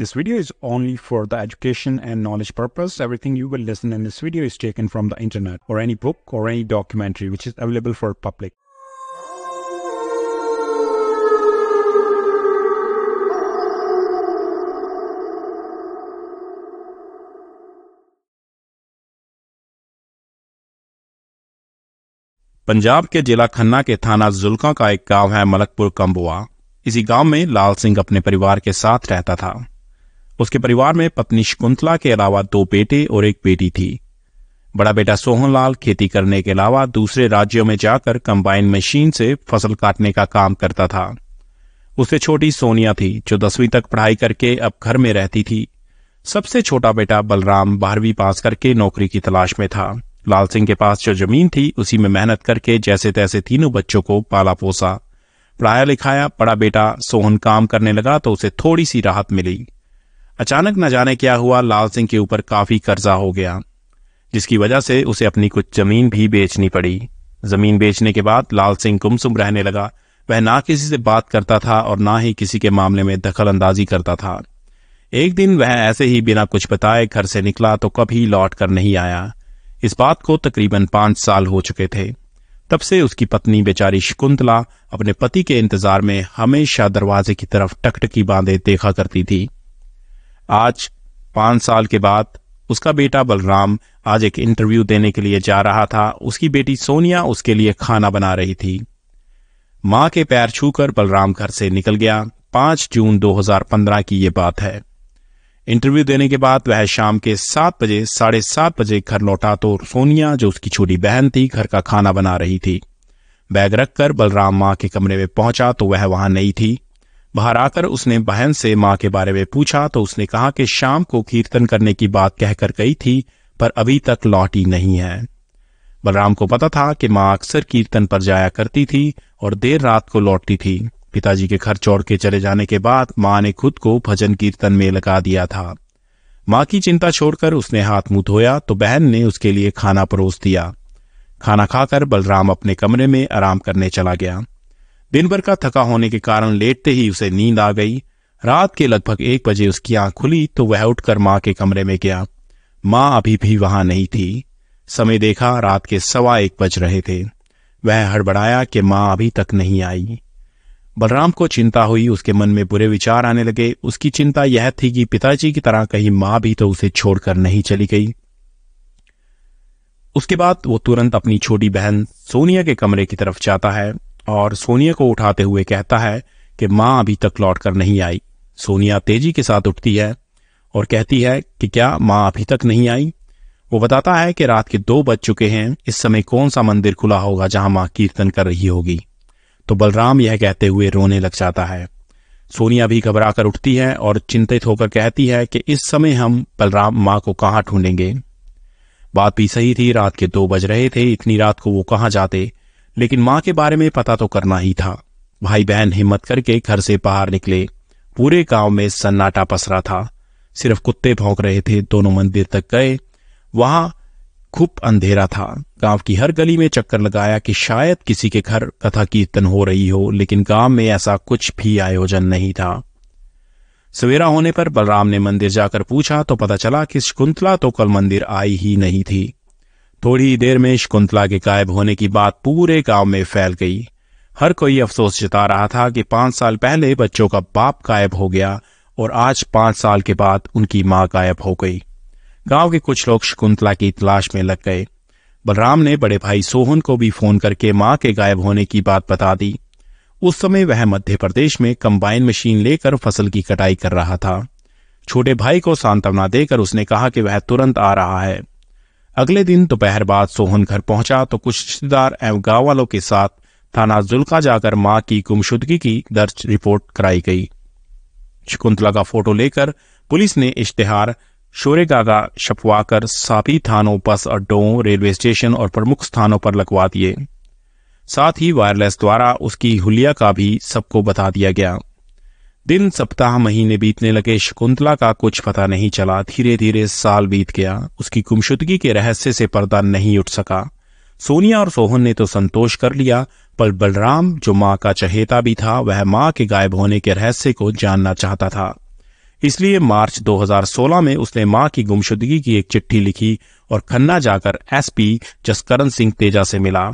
This video is only for the education and knowledge purpose. Everything you will listen in this video is taken from the internet or any book or any documentary which is available for public. Punjab के जिला खन्ना के थाना जुल्का का एक गांव है मलकपुर कंबुआ इसी गांव में लाल सिंह अपने परिवार के साथ रहता था उसके परिवार में पत्नी शकुंतला के अलावा दो बेटे और एक बेटी थी बड़ा बेटा सोहनलाल खेती करने के अलावा दूसरे राज्यों में जाकर कंबाइन मशीन से फसल काटने का काम करता था उससे छोटी सोनिया थी जो दसवीं तक पढ़ाई करके अब घर में रहती थी सबसे छोटा बेटा बलराम बारहवीं पास करके नौकरी की तलाश में था लाल सिंह के पास जो जमीन थी उसी में मेहनत करके जैसे तैसे तीनों बच्चों को पाला पोसा पढ़ाया लिखाया बड़ा बेटा सोहन काम करने लगा तो उसे थोड़ी सी राहत मिली अचानक न जाने क्या हुआ लाल सिंह के ऊपर काफी कर्जा हो गया जिसकी वजह से उसे अपनी कुछ जमीन भी बेचनी पड़ी जमीन बेचने के बाद लाल सिंह गुमसुम रहने लगा वह ना किसी से बात करता था और ना ही किसी के मामले में दखल अंदाजी करता था एक दिन वह ऐसे ही बिना कुछ बताए घर से निकला तो कभी लौट कर नहीं आया इस बात को तकरीबन पांच साल हो चुके थे तब से उसकी पत्नी बेचारी शकुंतला अपने पति के इंतजार में हमेशा दरवाजे की तरफ टकटकी बांधे देखा करती थी आज पांच साल के बाद उसका बेटा बलराम आज एक इंटरव्यू देने के लिए जा रहा था उसकी बेटी सोनिया उसके लिए खाना बना रही थी मां के पैर छूकर बलराम घर से निकल गया पांच जून 2015 की यह बात है इंटरव्यू देने के बाद वह शाम के सात बजे साढ़े सात बजे घर लौटा तो सोनिया जो उसकी छोटी बहन थी घर का खाना बना रही थी बैग रखकर बलराम माँ के कमरे में पहुंचा तो वह वहां नहीं थी बाहर आकर उसने बहन से माँ के बारे में पूछा तो उसने कहा कि शाम को कीर्तन करने की बात कहकर गई थी पर अभी तक लौटी नहीं है बलराम को पता था कि माँ अक्सर कीर्तन पर जाया करती थी और देर रात को लौटती थी पिताजी के घर छोड़ के चले जाने के बाद माँ ने खुद को भजन कीर्तन में लगा दिया था माँ की चिंता छोड़कर उसने हाथ मुंह धोया तो बहन ने उसके लिए खाना परोस दिया खाना खाकर बलराम अपने कमरे में आराम करने चला गया दिन भर का थका होने के कारण लेटते ही उसे नींद आ गई रात के लगभग एक बजे उसकी आंख खुली तो वह उठकर माँ के कमरे में गया माँ अभी भी वहां नहीं थी समय देखा रात के सवा एक बज रहे थे वह हड़बड़ाया कि माँ अभी तक नहीं आई बलराम को चिंता हुई उसके मन में बुरे विचार आने लगे उसकी चिंता यह थी कि पिताजी की तरह कहीं माँ भी तो उसे छोड़कर नहीं चली गई उसके बाद वो तुरंत अपनी छोटी बहन सोनिया के कमरे की तरफ जाता है और सोनिया को उठाते हुए कहता है कि माँ अभी तक लौट कर नहीं आई सोनिया तेजी के साथ उठती है और कहती है कि क्या माँ अभी तक नहीं आई वो बताता है कि रात के दो बज चुके हैं इस समय कौन सा मंदिर खुला होगा जहां माँ कीर्तन कर रही होगी तो बलराम यह कहते हुए रोने लग जाता है सोनिया भी घबरा कर उठती है और चिंतित होकर कहती है कि इस समय हम बलराम माँ को कहाँ ढूंढेंगे बात भी सही थी रात के दो बज रहे थे इतनी रात को वो कहाँ जाते लेकिन माँ के बारे में पता तो करना ही था भाई बहन हिम्मत करके घर से बाहर निकले पूरे गांव में सन्नाटा पसरा था सिर्फ कुत्ते भौंक रहे थे दोनों मंदिर तक गए वहां खूब अंधेरा था गांव की हर गली में चक्कर लगाया कि शायद किसी के घर कथा कीर्तन हो रही हो लेकिन गांव में ऐसा कुछ भी आयोजन नहीं था सवेरा होने पर बलराम ने मंदिर जाकर पूछा तो पता चला कि शकुंतला तो कल मंदिर आई ही नहीं थी थोड़ी ही देर में शकुंतला के गायब होने की बात पूरे गांव में फैल गई हर कोई अफसोस जता रहा था कि पांच साल पहले बच्चों का बाप गायब हो गया और आज पांच साल के बाद उनकी मां गायब हो गई गांव के कुछ लोग शकुंतला की तलाश में लग गए बलराम ने बड़े भाई सोहन को भी फोन करके मां के गायब होने की बात बता दी उस समय वह मध्य प्रदेश में कंबाइन मशीन लेकर फसल की कटाई कर रहा था छोटे भाई को सांत्वना देकर उसने कहा कि वह तुरंत आ रहा है अगले दिन दोपहर बाद सोहन घर पहुंचा तो कुछ रिश्तेदार एवं गांव वालों के साथ थाना जुल्का जाकर मां की गुमशुदगी की दर्ज रिपोर्ट कराई गई शकुंतला का फोटो लेकर पुलिस ने इश्तेहार शोरेगागा छपवाकर सापी थानों बस अड्डों रेलवे स्टेशन और प्रमुख स्थानों पर लगवा दिए साथ ही वायरलेस द्वारा उसकी हुलिया का भी सबको बता दिया गया दिन सप्ताह महीने बीतने लगे शकुंतला का कुछ पता नहीं चला धीरे धीरे साल बीत गया उसकी गुमशुदगी के रहस्य से पर्दा नहीं उठ सका सोनिया और सोहन ने तो संतोष कर लिया पर बलराम जो माँ का चहेता भी था वह माँ के गायब होने के रहस्य को जानना चाहता था इसलिए मार्च 2016 में उसने माँ की गुमशुदगी की एक चिट्ठी लिखी और खन्ना जाकर एसपी जसकरण सिंह तेजा से मिला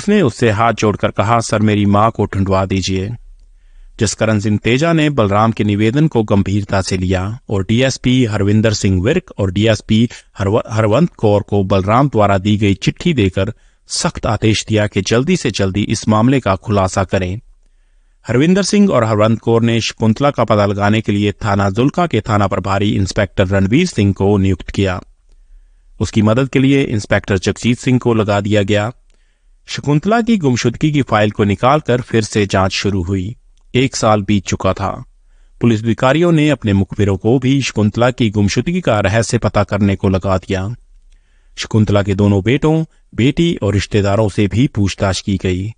उसने उससे हाथ जोड़कर कहा सर मेरी माँ को ढूंढवा दीजिए करण सिंह तेजा ने बलराम के निवेदन को गंभीरता से लिया और डीएसपी हरविंदर सिंह विर्क और डीएसपी हरवंत कौर को बलराम द्वारा दी गई चिट्ठी देकर सख्त आदेश दिया कि जल्दी से जल्दी इस मामले का खुलासा करें हरविंदर सिंह और हरवंत कौर ने शकुंतला का पता लगाने के लिए थाना जुल्का के थाना प्रभारी इंस्पेक्टर रणवीर सिंह को नियुक्त किया उसकी मदद के लिए इंस्पेक्टर जगजीत सिंह को लगा दिया गया शकुंतला की गुमशुदगी की फाइल को निकालकर फिर से जांच शुरू हुई एक साल बीत चुका था पुलिस अधिकारियों ने अपने मुखबिरों को भी शकुंतला की गुमशुदगी का रहस्य पता करने को लगा दिया शकुंतला के दोनों बेटों बेटी और रिश्तेदारों से भी पूछताछ की गई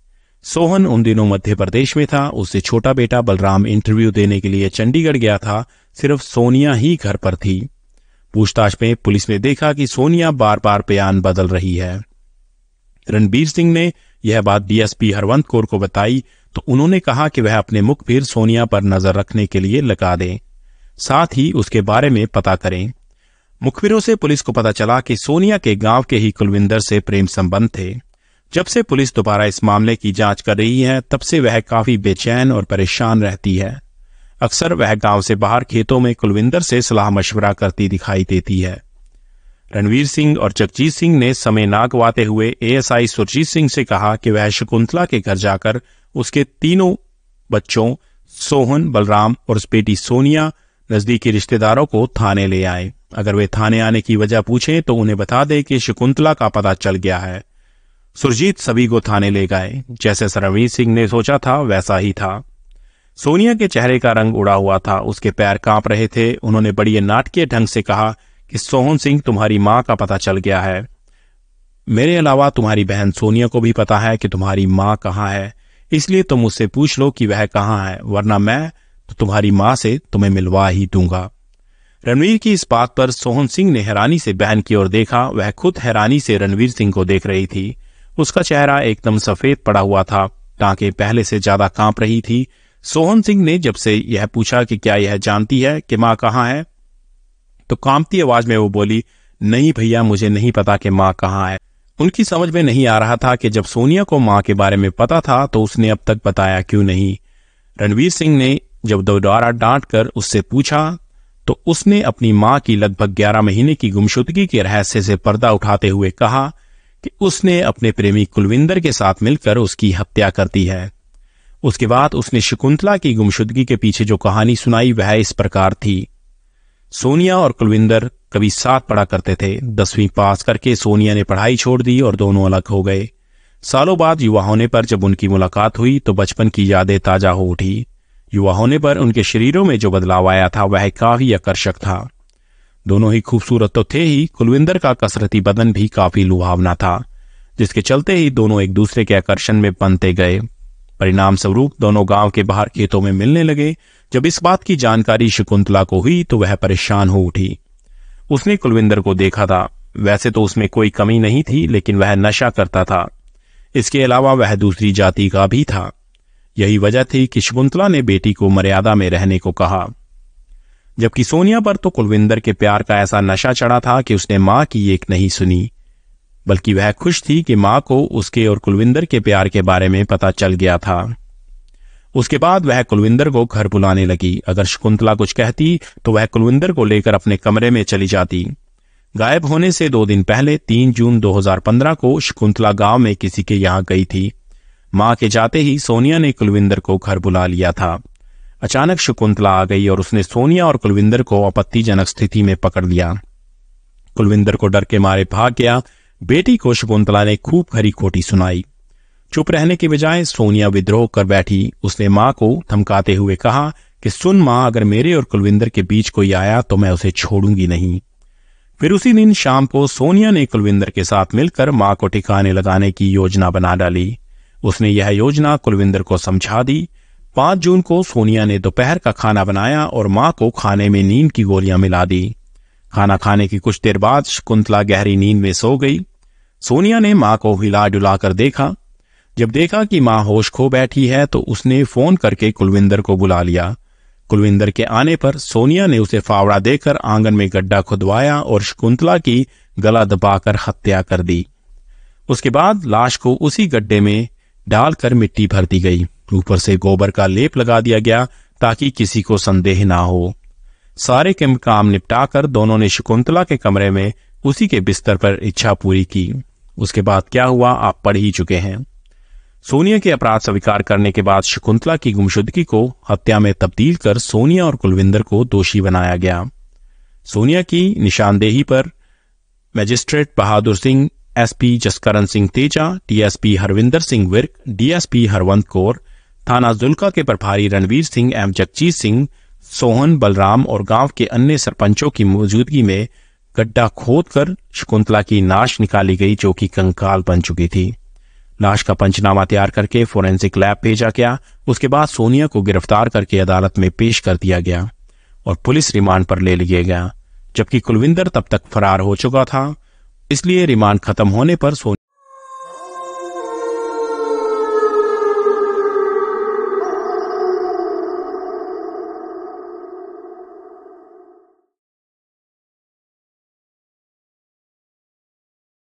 सोहन उन दिनों मध्य प्रदेश में था उससे छोटा बेटा बलराम इंटरव्यू देने के लिए चंडीगढ़ गया था सिर्फ सोनिया ही घर पर थी पूछताछ में पुलिस ने देखा कि सोनिया बार बार बयान बदल रही है रणबीर सिंह ने यह बात डीएसपी हरवंत कौर को बताई तो उन्होंने कहा कि वह अपने मुखबिर सोनिया पर नजर रखने के लिए लगा दें साथ ही उसके बारे में पता करें मुखबिरों से पुलिस को पता चला कि सोनिया के गांव के ही कुलविंदर से प्रेम संबंध थे जब से पुलिस दोबारा इस मामले की जांच कर रही है तब से वह काफी बेचैन और परेशान रहती है अक्सर वह गांव से बाहर खेतों में कुलविंदर से सलाह मशवरा करती दिखाई देती है रणवीर सिंह और जगजीत सिंह ने समय ना गवाते हुए एएसआई सुरजीत सिंह से कहा कि वह शकुंतला के घर जाकर उसके तीनों बच्चों सोहन बलराम और उस बेटी सोनिया नजदीकी रिश्तेदारों को थाने ले आए अगर वे थाने आने की वजह पूछे तो उन्हें बता दे कि शकुंतला का पता चल गया है सुरजीत सभी को थाने ले गए जैसे सरवीर सिंह ने सोचा था वैसा ही था सोनिया के चेहरे का रंग उड़ा हुआ था उसके पैर कांप रहे थे उन्होंने बड़ी नाटकीय ढंग से कहा कि सोहन सिंह तुम्हारी मां का पता चल गया है मेरे अलावा तुम्हारी बहन सोनिया को भी पता है कि तुम्हारी मां कहाँ है इसलिए तुम उससे पूछ लो कि वह कहाँ है वरना मैं तो तुम्हारी मां से तुम्हें मिलवा ही दूंगा रणवीर की इस बात पर सोहन सिंह ने हैरानी से बहन की ओर देखा वह खुद हैरानी से रणवीर सिंह को देख रही थी उसका चेहरा एकदम सफेद पड़ा हुआ था टांके पहले से ज्यादा कांप रही थी सोहन सिंह ने जब से यह पूछा कि क्या यह जानती है कि माँ कहाँ है तो कांपती आवाज में वो बोली नहीं भैया मुझे नहीं पता कि माँ कहाँ है उनकी समझ में नहीं आ रहा था कि जब सोनिया को मां के बारे में पता था तो उसने अब तक बताया क्यों नहीं रणवीर सिंह ने जब दोबारा डांट कर उससे पूछा तो उसने अपनी मां की लगभग ग्यारह महीने की गुमशुदगी के रहस्य से पर्दा उठाते हुए कहा कि उसने अपने प्रेमी कुलविंदर के साथ मिलकर उसकी हत्या कर दी है उसके बाद उसने शकुंतला की गुमशुदगी के पीछे जो कहानी सुनाई वह इस प्रकार थी सोनिया और कुलविंदर कभी साथ पढ़ा करते थे दसवीं पास करके सोनिया ने पढ़ाई छोड़ दी और दोनों अलग हो गए सालों बाद युवा होने पर जब उनकी मुलाकात हुई तो बचपन की यादें ताजा हो उठी युवा होने पर उनके शरीरों में जो बदलाव आया था वह काफी आकर्षक था दोनों ही खूबसूरत तो थे ही कुलविंदर का कसरती बदन भी काफी लुभावना था जिसके चलते ही दोनों एक दूसरे के आकर्षण में बनते गए परिणाम स्वरूप दोनों गांव के बाहर खेतों में मिलने लगे जब इस बात की जानकारी शकुंतला को हुई तो वह परेशान हो उठी उसने कुलविंदर को देखा था वैसे तो उसमें कोई कमी नहीं थी लेकिन वह नशा करता था इसके अलावा वह दूसरी जाति का भी था यही वजह थी कि शकुंतला ने बेटी को मर्यादा में रहने को कहा जबकि सोनिया पर तो कुलविंदर के प्यार का ऐसा नशा चढ़ा था कि उसने मां की एक नहीं सुनी बल्कि वह खुश थी कि मां को उसके और कुलविंदर के प्यार के बारे में पता चल गया था उसके बाद वह कुलविंदर को घर बुलाने लगी अगर शकुंतला कुछ कहती तो वह कुलविंदर को लेकर अपने कमरे में चली जाती गायब होने से दो दिन पहले तीन जून 2015 को शकुंतला गांव में किसी के यहां गई थी मां के जाते ही सोनिया ने कुलविंदर को घर बुला लिया था अचानक शकुंतला आ गई और उसने सोनिया और कुलविंदर को आपत्तिजनक स्थिति में पकड़ लिया कुलविंदर को डर के मारे भाग गया बेटी को शकुंतला ने खूब खरी खोटी सुनाई चुप रहने के बजाय सोनिया विद्रोह कर बैठी उसने माँ को धमकाते हुए कहा कि सुन माँ अगर मेरे और कुलविंदर के बीच कोई आया तो मैं उसे छोड़ूंगी नहीं फिर उसी दिन शाम को सोनिया ने कुलविंदर के साथ मिलकर माँ को ठिकाने लगाने की योजना बना डाली उसने यह योजना कुलविंदर को समझा दी पांच जून को सोनिया ने दोपहर का खाना बनाया और माँ को खाने में नींद की गोलियां मिला दी खाना खाने की कुछ देर बाद शकुंतला गहरी नींद में सो गई सोनिया ने माँ को हिला डुलाकर देखा जब देखा कि माँ होश खो बैठी है तो उसने फोन करके कुलविंदर को बुला लिया कुलविंदर के आने पर सोनिया ने उसे फावड़ा देकर आंगन में गड्ढा खुदवाया और शकुंतला की गला दबाकर हत्या कर दी उसके बाद लाश को उसी गड्ढे में डालकर मिट्टी भर दी गई ऊपर से गोबर का लेप लगा दिया गया ताकि किसी को संदेह ना हो सारे के काम निपटाकर दोनों ने शकुंतला के कमरे में उसी के बिस्तर पर इच्छा पूरी की उसके बाद क्या हुआ आप पढ़ ही चुके हैं सोनिया के अपराध स्वीकार करने के बाद शकुंतला की गुमशुदगी को हत्या में तब्दील कर सोनिया और कुलविंदर को दोषी बनाया गया सोनिया की निशानदेही पर magistrate Bahadur Singh SP Jaskaran Singh Teja DSP Harvinder Singh Virk DSP Harwant Kaur थाना जुल्का के प्रभारी रणवीर सिंह एवं जगजीत सिंह सोहन बलराम और गांव के अन्य सरपंचों की मौजूदगी में गड्ढा खोद कर शकुंतला की लाश निकाली गई जो कि कंकाल बन चुकी थी लाश का पंचनामा तैयार करके फोरेंसिक लैब भेजा गया उसके बाद सोनिया को गिरफ्तार करके अदालत में पेश कर दिया गया और पुलिस रिमांड पर ले लिया गया जबकि कुलविंदर तब तक फरार हो चुका था इसलिए रिमांड खत्म होने पर सोनिया